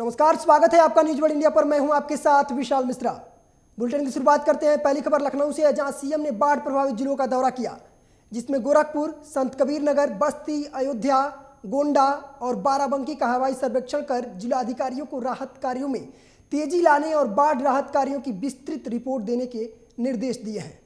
नमस्कार स्वागत है आपका न्यूज वर्ल्ड इंडिया पर मैं हूं आपके साथ विशाल मिश्रा बुलेटिन की शुरुआत करते हैं पहली खबर लखनऊ से है जहां सीएम ने बाढ़ प्रभावित जिलों का दौरा किया जिसमें गोरखपुर संत कबीर नगर बस्ती अयोध्या गोंडा और बाराबंकी का हवाई सर्वेक्षण कर जिलाधिकारियों को राहत कार्यों में तेजी लाने और बाढ़ राहत कार्यों की विस्तृत रिपोर्ट देने के निर्देश दिए हैं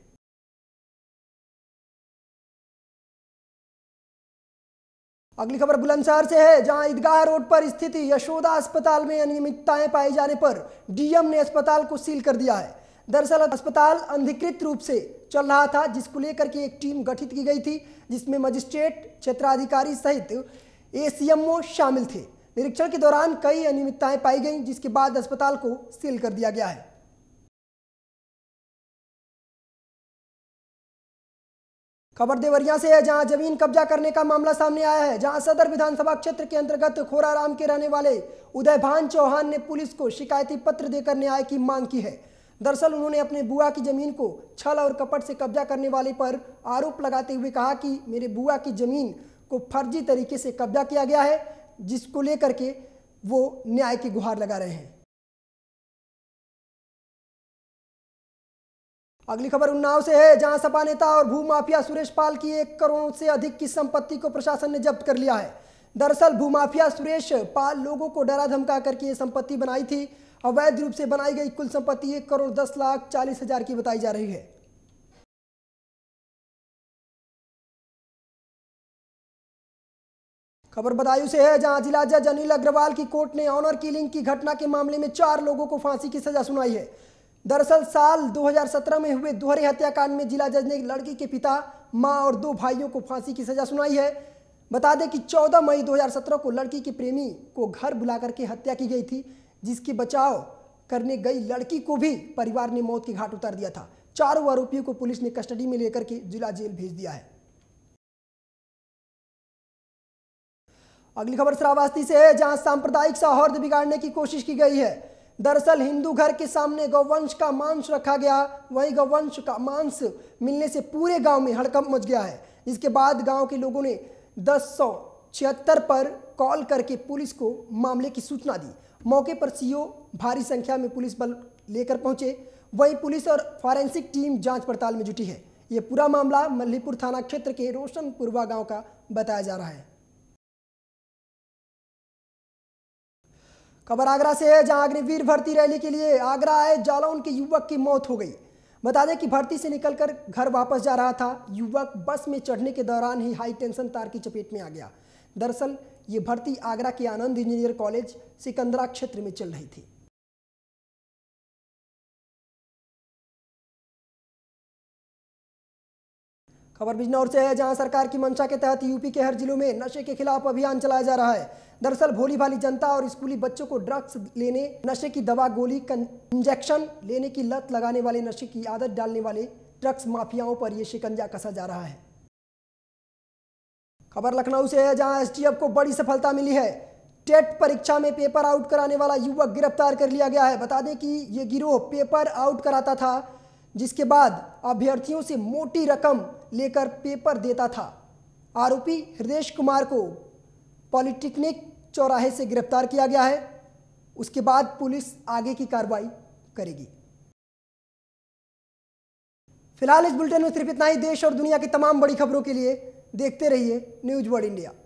अगली खबर बुलंदशहर से है जहां ईदगाह रोड पर स्थित यशोदा अस्पताल में अनियमितताएं पाए जाने पर डीएम ने अस्पताल को सील कर दिया है दरअसल अस्पताल अंधिकृत रूप से चल रहा था जिसको लेकर के एक टीम गठित की गई थी जिसमें मजिस्ट्रेट क्षेत्राधिकारी सहित ए शामिल थे निरीक्षण के दौरान कई अनियमितताएं पाई गई जिसके बाद अस्पताल को सील कर दिया गया है खबर देवरिया से है जहां जमीन कब्जा करने का मामला सामने आया है जहां सदर विधानसभा क्षेत्र के अंतर्गत खोराराम के रहने वाले उदय भान चौहान ने पुलिस को शिकायती पत्र देकर न्याय की मांग की है दरअसल उन्होंने अपने बुआ की जमीन को छल और कपट से कब्जा करने वाले पर आरोप लगाते हुए कहा कि मेरे बुआ की जमीन को फर्जी तरीके से कब्जा किया गया है जिसको लेकर के वो न्याय की गुहार लगा रहे हैं अगली खबर उन्नाव से है जहां सपा नेता और भूमाफिया सुरेश पाल की एक करोड़ से अधिक की संपत्ति को प्रशासन ने जब्त कर लिया है दरअसल भूमाफिया सुरेश पाल लोगों को डरा धमका करके ये संपत्ति बनाई थी अवैध रूप से बनाई गई कुल संपत्ति एक करोड़ दस लाख चालीस हजार की बताई जा रही है खबर बदायूं से है जहां जिला जज अनिल अग्रवाल की कोर्ट ने ऑनर किलिंग की घटना के मामले में चार लोगों को फांसी की सजा सुनाई है दरअसल साल 2017 में हुए दोहरे हत्याकांड में जिला जज ने लड़की के पिता मां और दो भाइयों को फांसी की सजा सुनाई है बता दें कि 14 मई 2017 को लड़की के प्रेमी को घर बुला करके हत्या की गई थी जिसकी बचाव करने गई लड़की को भी परिवार ने मौत की घाट उतार दिया था चारों आरोपियों को पुलिस ने कस्टडी में लेकर के जिला जेल भेज दिया है अगली खबर श्रावास्ती से है जहां सांप्रदायिक सौहार्द बिगाड़ने की कोशिश की गई है दरअसल हिंदू घर के सामने गौवंश का मांस रखा गया वही गौवंश का मांस मिलने से पूरे गांव में हड़कंप मच गया है इसके बाद गांव के लोगों ने दस सौ छिहत्तर पर कॉल करके पुलिस को मामले की सूचना दी मौके पर सीओ भारी संख्या में पुलिस बल लेकर पहुंचे वहीं पुलिस और फॉरेंसिक टीम जांच पड़ताल में जुटी है ये पूरा मामला मल्लीपुर थाना क्षेत्र के रोशनपुरवा गांव का बताया जा रहा है खबर आगरा से है जहां अग्निवीर भर्ती रैली के लिए आगरा आए जालौन के युवक की मौत हो गई बता दें कि भर्ती से निकलकर घर वापस जा रहा था युवक बस में चढ़ने के दौरान ही हाई टेंशन तार की चपेट में आ गया दरअसल ये भर्ती आगरा के आनंद इंजीनियर कॉलेज सिकंदरा क्षेत्र में चल रही थी खबर बिजनौर से है जहां सरकार की मंशा के तहत यूपी के हर जिलों में नशे के खिलाफ अभियान चलाया जा रहा है दरअसल भोली भाली जनता और स्कूली बच्चों को ड्रग्स लेने नशे की दवा गोली इंजेक्शन लेने की लत लगाने वाले नशे की आदत डालने वाले ड्रग्स माफियाओं पर यह शिकंजा कसा जा रहा है खबर लखनऊ से है जहां एसटीएफ को बड़ी सफलता मिली है टेट परीक्षा में पेपर आउट कराने वाला युवक गिरफ्तार कर लिया गया है बता दें कि ये गिरोह पेपर आउट कराता था जिसके बाद अभ्यर्थियों से मोटी रकम लेकर पेपर देता था आरोपी हृदय कुमार को पॉलिटेक्निक चौराहे से गिरफ्तार किया गया है उसके बाद पुलिस आगे की कार्रवाई करेगी फिलहाल इस बुलेटिन में सिर्फ इतना ही देश और दुनिया की तमाम बड़ी खबरों के लिए देखते रहिए न्यूज वर्ल्ड इंडिया